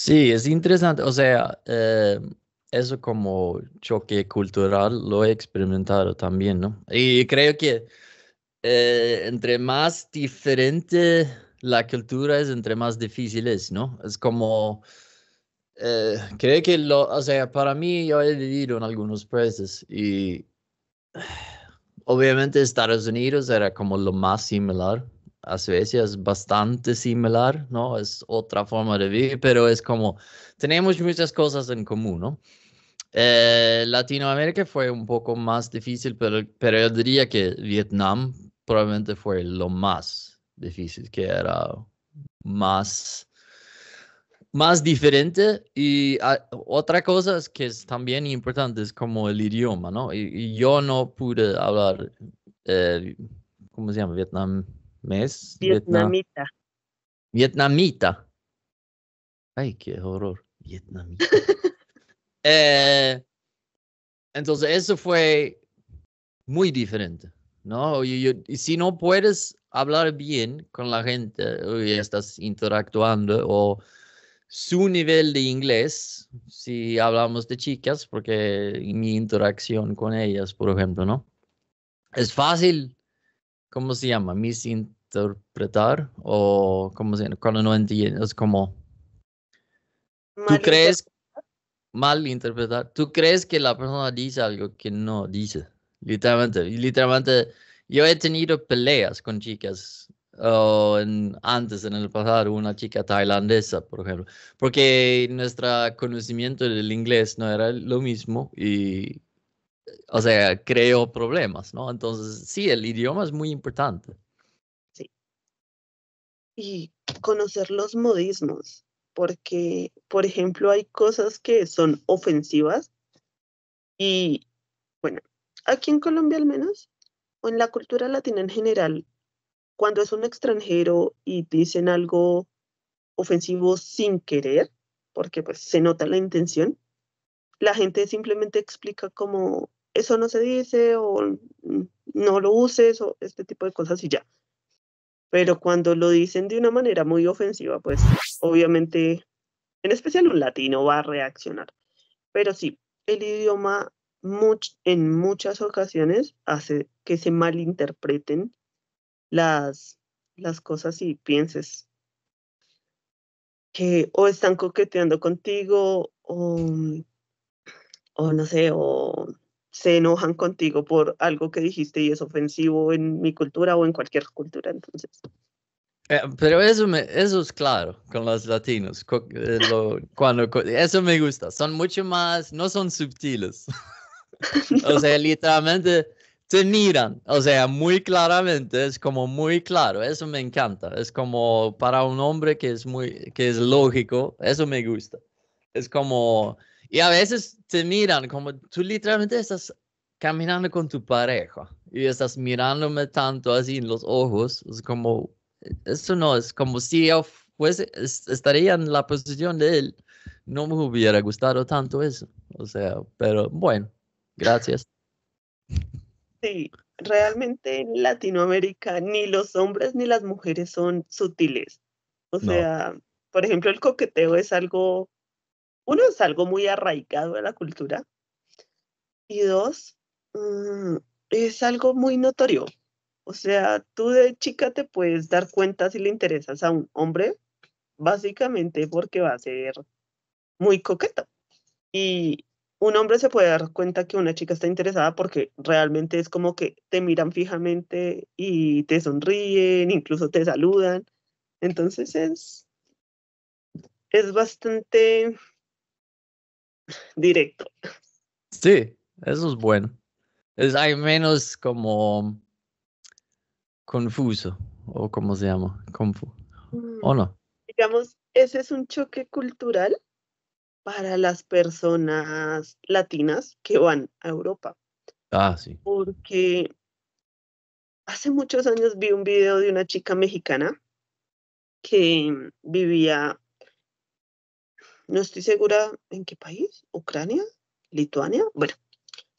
Sí, es interesante. O sea, eh, eso como choque cultural lo he experimentado también, ¿no? Y creo que eh, entre más diferente la cultura es, entre más difícil es, ¿no? Es como... Eh, creo que lo, o sea, para mí yo he vivido en algunos países y obviamente Estados Unidos era como lo más similar a Suecia es bastante similar, ¿no? Es otra forma de vivir, pero es como tenemos muchas cosas en común, ¿no? Eh, Latinoamérica fue un poco más difícil, pero, pero yo diría que Vietnam probablemente fue lo más difícil, que era más más diferente y ah, otra cosa es que es también importante es como el idioma, ¿no? Y, yo no pude hablar, eh, ¿cómo se llama? Vietnam, Vietnamita. Vietnamita. Ay, qué horror. Vietnamita. Eh, entonces, eso fue muy diferente, ¿no? Y si no puedes hablar bien con la gente y estás interactuando o su nivel de inglés, si hablamos de chicas, porque mi interacción con ellas, por ejemplo, ¿no? Es fácil, ¿cómo se llama? Mis interpretar o como se cuando no entiendes como tú crees mal interpretar tú crees que la persona dice algo que no dice literalmente literalmente yo he tenido peleas con chicas o antes en el pasado una chica tailandesa, por ejemplo, porque nuestro conocimiento del inglés no era lo mismo y, o sea, creo problemas, ¿no? Entonces, sí, el idioma es muy importante y conocer los modismos, porque, por ejemplo, hay cosas que son ofensivas y, bueno, aquí en Colombia al menos, o en la cultura latina en general, cuando es un extranjero y dicen algo ofensivo sin querer, porque pues se nota la intención, la gente simplemente explica como eso no se dice o no lo uses o este tipo de cosas y ya pero cuando lo dicen de una manera muy ofensiva, pues obviamente, en especial un latino va a reaccionar. Pero sí, el idioma en muchas ocasiones hace que se malinterpreten las, las cosas y pienses que o están coqueteando contigo o no sé, o se enojan contigo por algo que dijiste y es ofensivo en mi cultura o en cualquier cultura. Entonces. Eh, pero eso, eso es claro con los latinos. Eh, cuando, eso me gusta. Son mucho más, no son sutiles O sea, literalmente te miran. O sea, muy claramente, es como muy claro. Eso me encanta. Es como para un hombre que es, muy, que es lógico, eso me gusta. Es como, y a veces te miran como tú literalmente estás caminando con tu pareja y estás mirándome tanto así en los ojos. Es como, eso no es como si yo fuese, estaría en la posición de él. No me hubiera gustado tanto eso. O sea, pero bueno, gracias. Sí, realmente en Latinoamérica ni los hombres ni las mujeres son sutiles. O sea, por ejemplo, el coqueteo es algo uno es algo muy arraigado de la cultura y dos, mm, es algo muy notorio. O sea, tú de chica te puedes dar cuenta si le interesas a un hombre, básicamente porque va a ser muy coqueta Y un hombre se puede dar cuenta que una chica está interesada porque realmente es como que te miran fijamente y te sonríen, incluso te saludan. Entonces es, es bastante directo. Sí, eso es bueno. Es, hay menos como confuso, o como se llama, confu. Mm, ¿O no? Digamos, ese es un choque cultural para las personas latinas que van a Europa. Ah, sí. Porque hace muchos años vi un video de una chica mexicana que vivía no estoy segura en qué país, Ucrania, Lituania, bueno,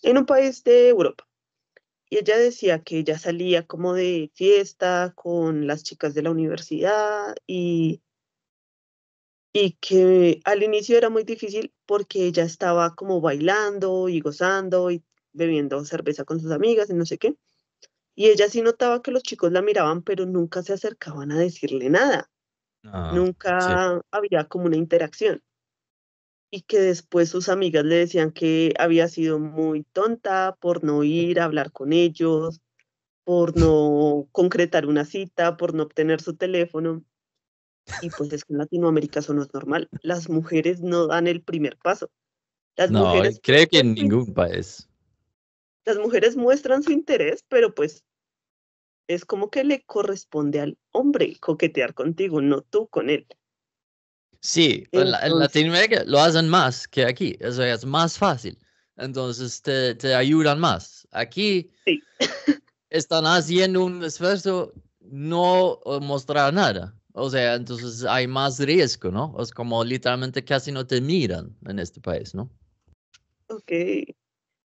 en un país de Europa. Y ella decía que ella salía como de fiesta con las chicas de la universidad y, que al inicio era muy difícil porque ella estaba como bailando y gozando y bebiendo cerveza con sus amigas y no sé qué. Y ella sí notaba que los chicos la miraban, pero nunca se acercaban a decirle nada. Ah, nunca había como una interacción y que después sus amigas le decían que había sido muy tonta por no ir a hablar con ellos, por no concretar una cita, por no obtener su teléfono. Y pues es que en Latinoamérica eso no es normal. Las mujeres no dan el primer paso. Las no, creo que en ningún país. Las mujeres muestran su interés, pero pues es como que le corresponde al hombre coquetear contigo, no tú con él. Sí, pues en, Latinoamérica lo hacen más que aquí, sea es más fácil. Entonces te, ayudan más. Aquí están haciendo un esfuerzo no mostrar nada. O sea, entonces hay más riesgo, ¿no? Es como literalmente casi no te miran en este país, ¿no? Ok.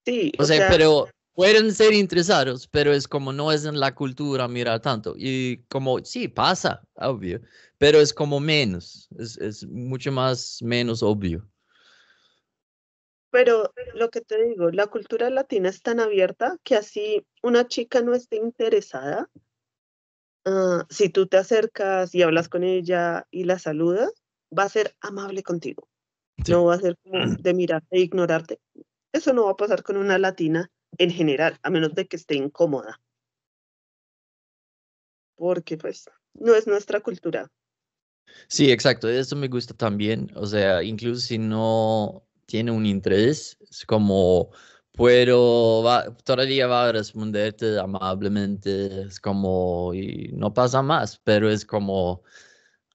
Sí. O, sea, pero pueden ser interesados, pero es como no es en la cultura mirar tanto. Y como sí, pasa, obvio, pero es como menos, es, es mucho más menos obvio. Pero lo que te digo, la cultura latina es tan abierta que así una chica no esté interesada, ah, si tú te acercas y hablas con ella y la saludas, va a ser amable contigo. No va a ser como de mirarte e ignorarte. Eso no va a pasar con una latina en general, a menos de que esté incómoda. Porque pues no es nuestra cultura. Sí, exacto, eso me gusta también. O sea, incluso si no tiene un interés, es como, pero todavía va a responderte amablemente, es como, y no pasa más, pero es como,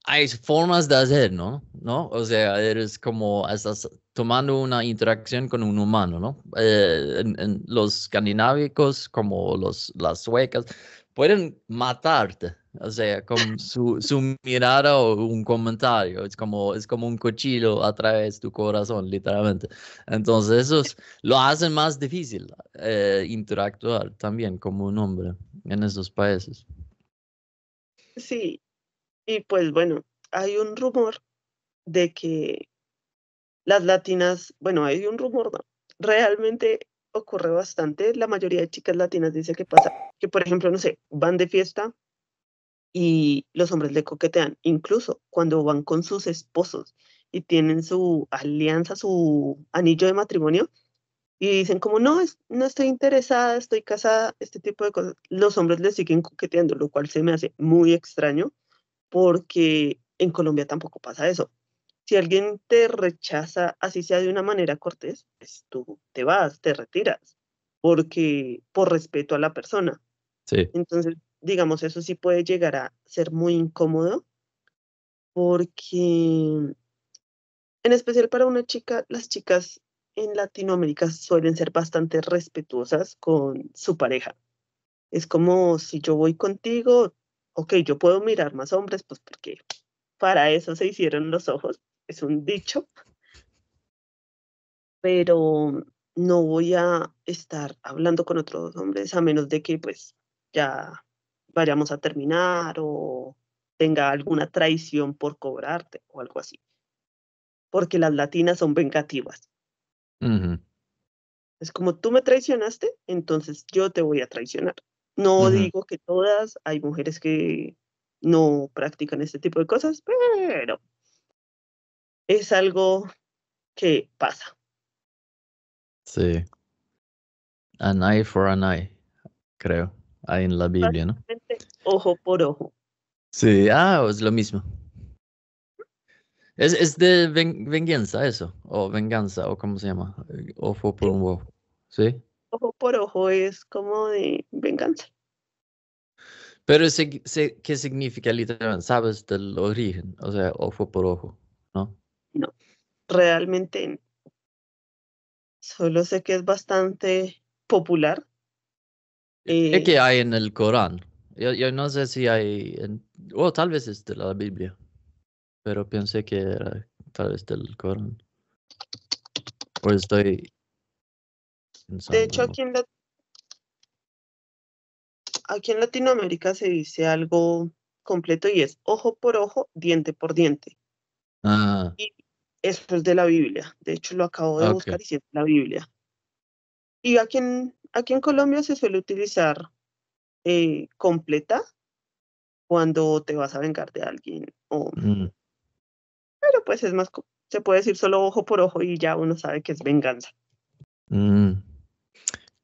hay formas de hacer, ¿no? ¿No? O sea, eres como, estás tomando una interacción con un humano, ¿no? Eh, en, los escandinávicos, como los, las suecas, pueden matarte, o sea, con su, su, mirada o un comentario, es como, es como un cuchillo a través de tu corazón, literalmente. Entonces, eso lo hace más difícil eh, interactuar también como un hombre en esos países. Sí, y pues bueno, hay un rumor de que las latinas, bueno, hay un rumor, ¿no? realmente ocurre bastante, la mayoría de chicas latinas dice que pasa, que por ejemplo, no sé, van de fiesta y los hombres le coquetean, incluso cuando van con sus esposos y tienen su alianza, su anillo de matrimonio, y dicen como, no, no estoy interesada, estoy casada, este tipo de cosas, los hombres le siguen coqueteando, lo cual se me hace muy extraño porque en Colombia tampoco pasa eso si alguien te rechaza, así sea de una manera cortés, pues tú te vas, te retiras, porque por respeto a la persona. Sí. Entonces, digamos, eso sí puede llegar a ser muy incómodo, porque en especial para una chica, las chicas en Latinoamérica suelen ser bastante respetuosas con su pareja. Es como si yo voy contigo, ok, yo puedo mirar más hombres, pues porque para eso se hicieron los ojos, es un dicho, pero no voy a estar hablando con otros hombres a menos de que pues ya vayamos a terminar o tenga alguna traición por cobrarte o algo así. Porque las latinas son vengativas. Es como tú me traicionaste, entonces yo te voy a traicionar. No digo que todas, hay mujeres que no practican este tipo de cosas, pero es algo que pasa. Sí. An eye for an eye, creo. Ahí en la Biblia, ¿no? Ojo por ojo. Sí, ah, es lo mismo. Es, de venganza eso, o venganza, o cómo se llama, ojo por un ojo, ¿sí? Ojo por ojo es como de venganza. Pero, ¿qué significa literalmente? ¿Sabes del origen? O sea, ojo por ojo. No, realmente Solo sé que es bastante popular. Eh, que hay en el Corán. Yo, no sé si hay, o tal vez es de la Biblia, pero pensé que era tal vez del Corán. Pues estoy... De hecho, aquí aquí en Latinoamérica se dice algo completo y es ojo por ojo, diente por diente. Ah. Y eso es de la Biblia. De hecho, lo acabo de ah, buscar y es la Biblia. Y aquí en, en Colombia se suele utilizar eh, completa cuando te vas a vengar de alguien. Mm. Pero pues es más, se puede decir solo ojo por ojo y ya uno sabe que es venganza. Mm.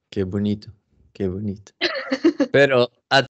Qué bonito, qué bonito. Pero a